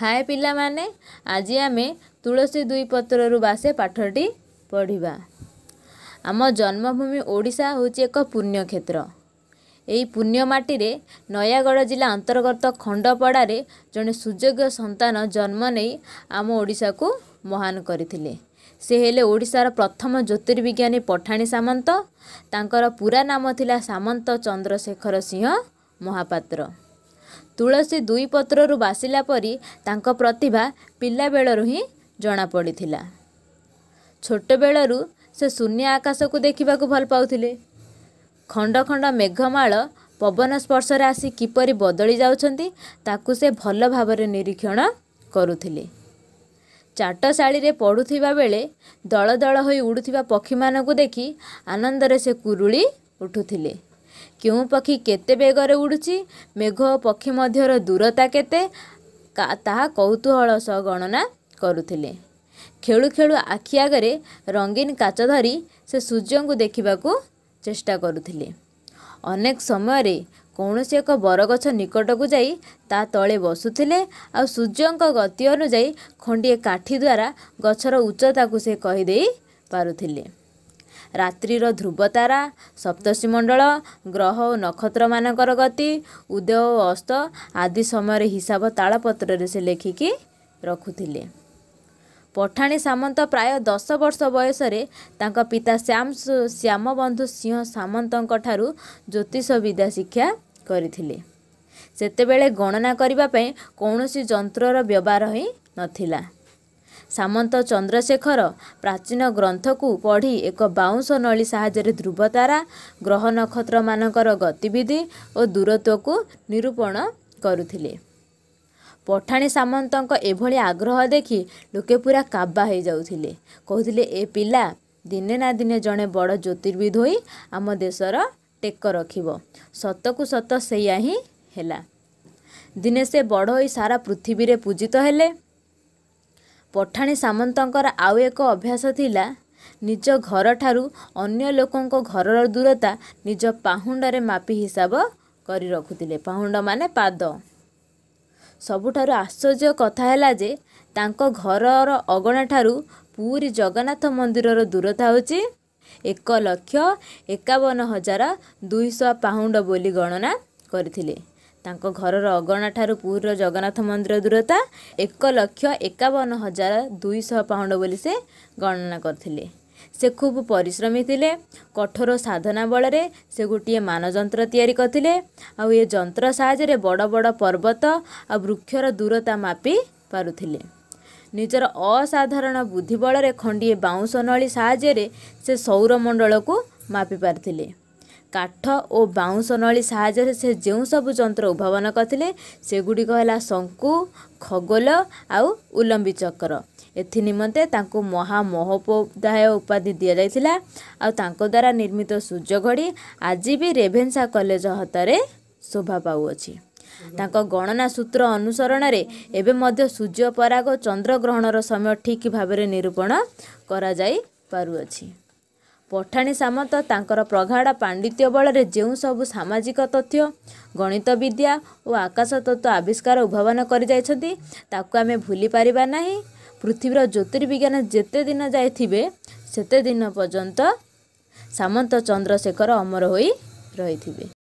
ହାଏ ପିଲାମାନେ ଆଜି ଆମେ ତୁଳସୀ ଦୁଇ ପତ୍ରରୁ ବାସେ ପାଠଟି ପଢ଼ିବା ଆମ ଜନ୍ମଭୂମି ଓଡ଼ିଶା ହେଉଛି ଏକ ପୁଣ୍ୟକ୍ଷେତ୍ର ଏହି ପୁଣ୍ୟ ମାଟିରେ ନୟାଗଡ଼ ଜିଲ୍ଲା ଅନ୍ତର୍ଗତ ଖଣ୍ଡପଡ଼ାରେ ଜଣେ ସୁଯୋଗ୍ୟ ସନ୍ତାନ ଜନ୍ମ ନେଇ ଆମ ଓଡ଼ିଶାକୁ ମହାନ କରିଥିଲେ ସେ ହେଲେ ଓଡ଼ିଶାର ପ୍ରଥମ ଜ୍ୟୋତିର୍ବିଜ୍ଞାନୀ ପଠାଣି ସାମନ୍ତ ତାଙ୍କର ପୁରା ନାମ ଥିଲା ସାମନ୍ତ ଚନ୍ଦ୍ରଶେଖର ସିଂହ ମହାପାତ୍ର ତୁଳସୀ ଦୁଇ ପତ୍ରରୁ ବାସିଲା ପରି ତାଙ୍କ ପ୍ରତିଭା ପିଲାବେଳରୁ ହିଁ ଜଣାପଡ଼ିଥିଲା ଛୋଟବେଳରୁ ସେ ଶୂନ୍ୟ ଆକାଶକୁ ଦେଖିବାକୁ ଭଲ ପାଉଥିଲେ ଖଣ୍ଡ ଖଣ୍ଡ ମେଘମାଳ ପବନ ସ୍ପର୍ଶରେ ଆସି କିପରି ବଦଳି ଯାଉଛନ୍ତି ତାକୁ ସେ ଭଲ ଭାବରେ ନିରୀକ୍ଷଣ କରୁଥିଲେ ଚାଟଶାଳୀରେ ପଢ଼ୁଥିବା ବେଳେ ଦଳ ଦଳ ହୋଇ ଉଡ଼ୁଥିବା ପକ୍ଷୀମାନଙ୍କୁ ଦେଖି ଆନନ୍ଦରେ ସେ କୁରୁଳି ଉଠୁଥିଲେ କେଉଁ ପକ୍ଷୀ କେତେ ବେଗରେ ଉଡ଼ୁଛି ମେଘ ପକ୍ଷୀ ମଧ୍ୟର ଦୂରତା କେତେ ତାହା କୌତୁହଳ ସହ ଗଣନା କରୁଥିଲେ ଖେଳୁ ଖେଳୁ ଆଖି ଆଗରେ ରଙ୍ଗୀନ କାଚ ଧରି ସେ ସୂର୍ଯ୍ୟଙ୍କୁ ଦେଖିବାକୁ ଚେଷ୍ଟା କରୁଥିଲେ ଅନେକ ସମୟରେ କୌଣସି ଏକ ବରଗଛ ନିକଟକୁ ଯାଇ ତା ତଳେ ବସୁଥିଲେ ଆଉ ସୂର୍ଯ୍ୟଙ୍କ ଗତି ଅନୁଯାୟୀ ଖଣ୍ଡିଏ କାଠି ଦ୍ୱାରା ଗଛର ଉଚ୍ଚତାକୁ ସେ କହିଦେଇ ପାରୁଥିଲେ ରାତ୍ରିର ଧ୍ରୁବତାରା ସପ୍ତର୍ଷିମଣ୍ଡଳ ଗ୍ରହ ଓ ନକ୍ଷତ୍ରମାନଙ୍କର ଗତି ଉଦୟ ଓ ଅସ୍ତ ଆଦି ସମୟରେ ହିସାବ ତାଳପତ୍ରରେ ସେ ଲେଖିକି ରଖୁଥିଲେ ପଠାଣି ସାମନ୍ତ ପ୍ରାୟ ଦଶ ବର୍ଷ ବୟସରେ ତାଙ୍କ ପିତା ଶ୍ୟାମ ଶ୍ୟାମବନ୍ଧୁ ସିଂହ ସାମନ୍ତଙ୍କ ଠାରୁ ଜ୍ୟୋତିଷ ବିଦ୍ୟା ଶିକ୍ଷା କରିଥିଲେ ସେତେବେଳେ ଗଣନା କରିବା ପାଇଁ କୌଣସି ଯନ୍ତ୍ରର ବ୍ୟବହାର ହିଁ ନଥିଲା ସାମନ୍ତ ଚନ୍ଦ୍ରଶେଖର ପ୍ରାଚୀନ ଗ୍ରନ୍ଥକୁ ପଢ଼ି ଏକ ବାଉଁଶ ନଳୀ ସାହାଯ୍ୟରେ ଧ୍ରୁବତାରା ଗ୍ରହ ନକ୍ଷତ୍ରମାନଙ୍କର ଗତିବିଧି ଓ ଦୂରତ୍ୱକୁ ନିରୂପଣ କରୁଥିଲେ ପଠାଣି ସାମନ୍ତଙ୍କ ଏଭଳି ଆଗ୍ରହ ଦେଖି ଲୋକେ ପୁରା କାବା ହୋଇଯାଉଥିଲେ କହୁଥିଲେ ଏ ପିଲା ଦିନେ ନା ଦିନେ ଜଣେ ବଡ଼ ଜ୍ୟୋତିର୍ବିଦ ହୋଇ ଆମ ଦେଶର ଟେକ ରଖିବ ସତକୁ ସତ ସେଇଆ ହିଁ ହେଲା ଦିନେ ସେ ବଡ଼ ହୋଇ ସାରା ପୃଥିବୀରେ ପୂଜିତ ହେଲେ ପଠାଣି ସାମନ୍ତଙ୍କର ଆଉ ଏକ ଅଭ୍ୟାସ ଥିଲା ନିଜ ଘରଠାରୁ ଅନ୍ୟ ଲୋକଙ୍କ ଘରର ଦୂରତା ନିଜ ପାହୁଣ୍ଡରେ ମାପି ହିସାବ କରି ରଖୁଥିଲେ ପାହୁଣ୍ଡ ମାନେ ପାଦ ସବୁଠାରୁ ଆଶ୍ଚର୍ଯ୍ୟ କଥା ହେଲା ଯେ ତାଙ୍କ ଘରର ଅଗଣା ଠାରୁ ପୁରୀ ଜଗନ୍ନାଥ ମନ୍ଦିରର ଦୂରତା ହେଉଛି ଏକ ଲକ୍ଷ ଏକାବନ ହଜାର ଦୁଇଶହ ପାହୁଣ୍ଡ ବୋଲି ଗଣନା କରିଥିଲେ ତାଙ୍କ ଘରର ଅଗଣା ଠାରୁ ପୁରୀର ଜଗନ୍ନାଥ ମନ୍ଦିର ଦୂରତା ଏକ ଲକ୍ଷ ଏକାବନ ହଜାର ଦୁଇଶହ ପାଉଣ୍ଡ ବୋଲି ସେ ଗଣନା କରିଥିଲେ ସେ ଖୁବ୍ ପରିଶ୍ରମୀ ଥିଲେ କଠୋର ସାଧନା ବଳରେ ସେ ଗୋଟିଏ ମାନଯନ୍ତ୍ର ତିଆରି କରିଥିଲେ ଆଉ ଏ ଯନ୍ତ୍ର ସାହାଯ୍ୟରେ ବଡ଼ ବଡ଼ ପର୍ବତ ଆଉ ବୃକ୍ଷର ଦୂରତା ମାପି ପାରୁଥିଲେ ନିଜର ଅସାଧାରଣ ବୁଦ୍ଧି ବଳରେ ଖଣ୍ଡିଏ ବାଉଁଶ ନଳୀ ସାହାଯ୍ୟରେ ସେ ସୌରମଣ୍ଡଳକୁ ମାପି ପାରିଥିଲେ କାଠ ଓ ବାଉଁଶ ନଳୀ ସାହାଯ୍ୟରେ ସେ ଯେଉଁ ସବୁ ଯନ୍ତ୍ର ଉଦ୍ଭାବନ କରିଥିଲେ ସେଗୁଡ଼ିକ ହେଲା ଶଙ୍କୁ ଖଗୋଲ ଆଉ ଉଲମ୍ବି ଚକ୍ର ଏଥି ନିମନ୍ତେ ତାଙ୍କୁ ମହାମହୋପଦାୟ ଉପାଧି ଦିଆଯାଇଥିଲା ଆଉ ତାଙ୍କ ଦ୍ୱାରା ନିର୍ମିତ ସୂର୍ଯ୍ୟ ଘଡ଼ି ଆଜି ବି ରେଭେନ୍ସା କଲେଜ ହତରେ ଶୋଭା ପାଉଅଛି ତାଙ୍କ ଗଣନା ସୂତ୍ର ଅନୁସରଣରେ ଏବେ ମଧ୍ୟ ସୂର୍ଯ୍ୟ ପରାଗ ଚନ୍ଦ୍ରଗ୍ରହଣର ସମୟ ଠିକ୍ ଭାବରେ ନିରୂପଣ କରାଯାଇପାରୁଅଛି ପଠାଣି ସାମନ୍ତ ତାଙ୍କର ପ୍ରଗାଢ଼ ପାଣ୍ଡିତ୍ୟ ବଳରେ ଯେଉଁ ସବୁ ସାମାଜିକ ତଥ୍ୟ ଗଣିତ ବିଦ୍ୟା ଓ ଆକାଶ ତତ୍ତ୍ୱ ଆବିଷ୍କାର ଉଦ୍ଭାବନ କରିଯାଇଛନ୍ତି ତାକୁ ଆମେ ଭୁଲି ପାରିବା ନାହିଁ ପୃଥିବୀର ଜ୍ୟୋତିର୍ବିଜ୍ଞାନ ଯେତେ ଦିନ ଯାଇଥିବେ ସେତେ ଦିନ ପର୍ଯ୍ୟନ୍ତ ସାମନ୍ତ ଚନ୍ଦ୍ରଶେଖର ଅମର ହୋଇ ରହିଥିବେ